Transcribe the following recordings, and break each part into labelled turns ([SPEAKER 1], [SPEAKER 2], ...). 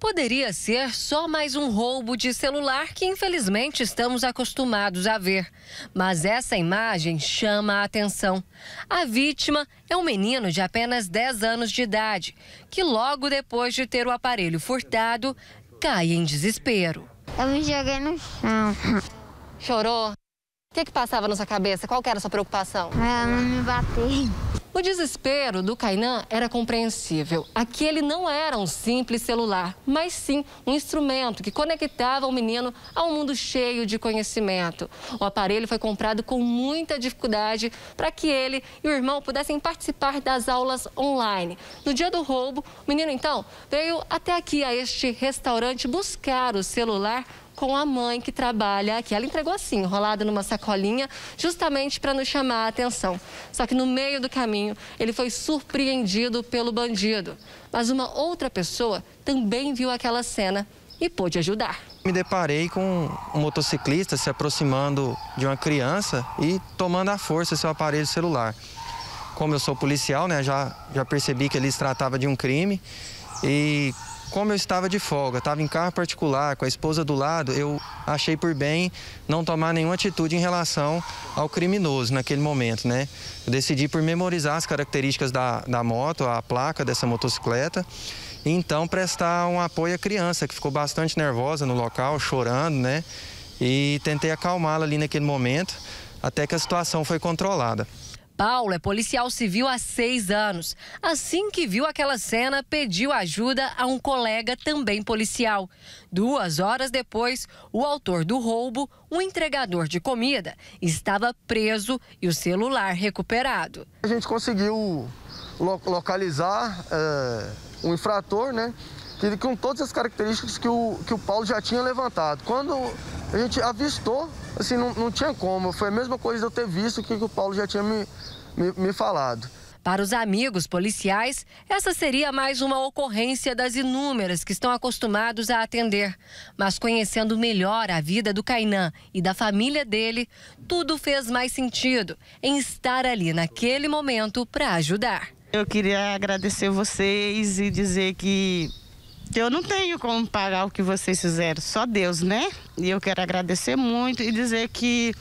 [SPEAKER 1] poderia ser só mais um roubo de celular que infelizmente estamos acostumados a ver. Mas essa imagem chama a atenção. A vítima é um menino de apenas 10 anos de idade, que logo depois de ter o aparelho furtado, cai em desespero. Eu me joguei no chão. Chorou? O que, que passava na sua cabeça? Qual era a sua preocupação? Ela não me bateu. O desespero do Kainan era compreensível. Aquele não era um simples celular, mas sim um instrumento que conectava o menino a um mundo cheio de conhecimento. O aparelho foi comprado com muita dificuldade para que ele e o irmão pudessem participar das aulas online. No dia do roubo, o menino então veio até aqui a este restaurante buscar o celular com a mãe que trabalha aqui. Ela entregou assim, enrolada numa sacolinha, justamente para nos chamar a atenção. Só que no meio do caminho, ele foi surpreendido pelo bandido. Mas uma outra pessoa também viu aquela cena e pôde ajudar.
[SPEAKER 2] Me deparei com um motociclista se aproximando de uma criança e tomando à força seu aparelho celular. Como eu sou policial, né, já, já percebi que ele se tratava de um crime e como eu estava de folga, estava em carro particular, com a esposa do lado, eu achei por bem não tomar nenhuma atitude em relação ao criminoso naquele momento, né? Eu decidi por memorizar as características da, da moto, a placa dessa motocicleta, e então prestar um apoio à criança, que ficou bastante nervosa no local, chorando, né? E tentei acalmá-la ali naquele momento, até que a situação foi controlada.
[SPEAKER 1] Paulo é policial civil há seis anos. Assim que viu aquela cena, pediu ajuda a um colega também policial. Duas horas depois, o autor do roubo, um entregador de comida, estava preso e o celular recuperado.
[SPEAKER 2] A gente conseguiu localizar é, um infrator, né? Que, com todas as características que o, que o Paulo já tinha levantado. Quando a gente avistou, assim, não, não tinha como. Foi a mesma coisa de eu ter visto que, que o Paulo já tinha me, me, me falado.
[SPEAKER 1] Para os amigos policiais, essa seria mais uma ocorrência das inúmeras que estão acostumados a atender. Mas conhecendo melhor a vida do Cainã e da família dele, tudo fez mais sentido em estar ali naquele momento para ajudar.
[SPEAKER 3] Eu queria agradecer vocês e dizer que eu não tenho como pagar o que vocês fizeram, só Deus, né? E eu quero agradecer muito e dizer que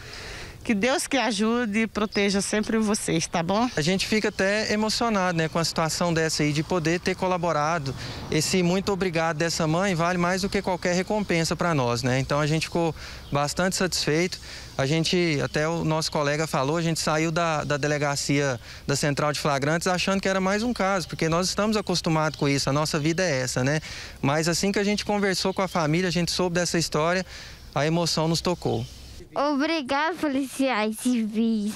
[SPEAKER 3] que Deus que ajude e proteja sempre vocês, tá bom?
[SPEAKER 2] A gente fica até emocionado, né, com a situação dessa aí, de poder ter colaborado. Esse muito obrigado dessa mãe vale mais do que qualquer recompensa para nós, né? Então a gente ficou bastante satisfeito. A gente, até o nosso colega falou, a gente saiu da, da delegacia da Central de Flagrantes achando que era mais um caso, porque nós estamos acostumados com isso, a nossa vida é essa, né? Mas assim que a gente conversou com a família, a gente soube dessa história, a emoção nos tocou.
[SPEAKER 1] Obrigado, policiais civis.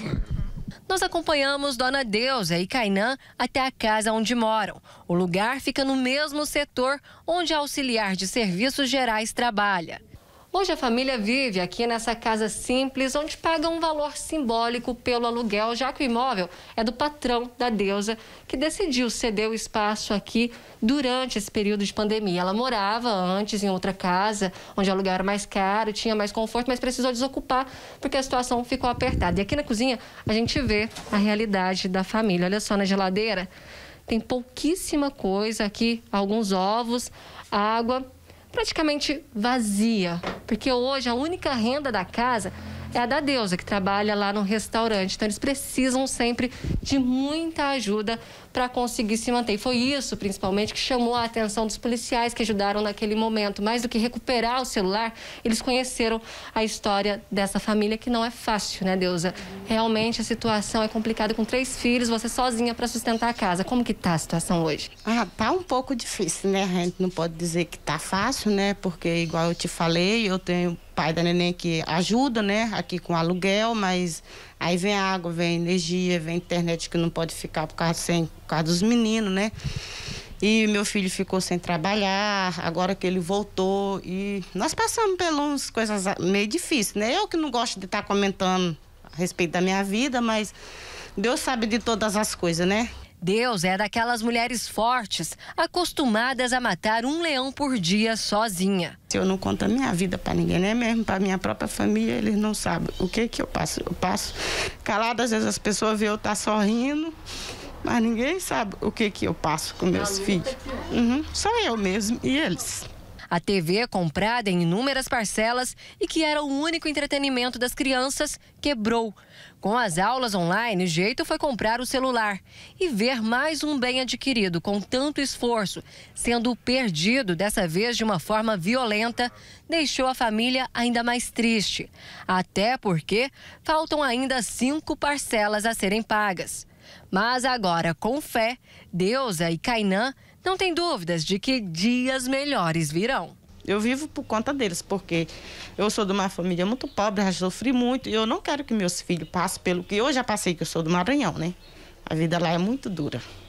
[SPEAKER 1] Nós acompanhamos Dona Deusa e Cainã até a casa onde moram. O lugar fica no mesmo setor onde a auxiliar de serviços gerais trabalha. Hoje a família vive aqui nessa casa simples, onde paga um valor simbólico pelo aluguel, já que o imóvel é do patrão da deusa, que decidiu ceder o espaço aqui durante esse período de pandemia. Ela morava antes em outra casa, onde o aluguel era mais caro, tinha mais conforto, mas precisou desocupar porque a situação ficou apertada. E aqui na cozinha a gente vê a realidade da família. Olha só na geladeira, tem pouquíssima coisa aqui, alguns ovos, água praticamente vazia. Porque hoje a única renda da casa é a da Deusa, que trabalha lá no restaurante. Então, eles precisam sempre de muita ajuda para conseguir se manter. E foi isso, principalmente, que chamou a atenção dos policiais que ajudaram naquele momento. Mais do que recuperar o celular, eles conheceram a história dessa família, que não é fácil, né, Deusa? Realmente a situação é complicada com três filhos, você sozinha
[SPEAKER 3] para sustentar a casa. Como que tá a situação hoje? Ah, tá um pouco difícil, né? A gente não pode dizer que tá fácil, né? Porque, igual eu te falei, eu tenho pai da neném que ajuda, né, aqui com aluguel, mas aí vem água, vem energia, vem internet que não pode ficar por causa, sem, por causa dos meninos, né? E meu filho ficou sem trabalhar, agora que ele voltou. E nós passamos por umas coisas meio difíceis, né? Eu que não gosto de estar comentando a respeito da minha vida, mas Deus sabe de todas as coisas, né? Deus é daquelas mulheres fortes, acostumadas a matar um leão por dia sozinha. Eu não conto a minha vida para ninguém, nem né, mesmo para minha própria família, eles não sabem o que que eu passo. Eu passo calada, às vezes as pessoas veem eu estar tá sorrindo, mas ninguém sabe o que que eu passo com meus filhos. É. Uhum, só eu mesmo e eles.
[SPEAKER 1] A TV, é comprada em inúmeras parcelas e que era o único entretenimento das crianças, quebrou. Com as aulas online, o jeito foi comprar o celular e ver mais um bem adquirido com tanto esforço, sendo perdido, dessa vez de uma forma violenta, deixou a família ainda mais triste. Até porque faltam ainda cinco parcelas a serem pagas. Mas agora, com fé, Deusa e Cainã
[SPEAKER 3] não tem dúvidas de que dias melhores virão. Eu vivo por conta deles, porque eu sou de uma família muito pobre, já sofri muito e eu não quero que meus filhos passem pelo que eu já passei, que eu sou do Maranhão, né? A vida lá é muito dura.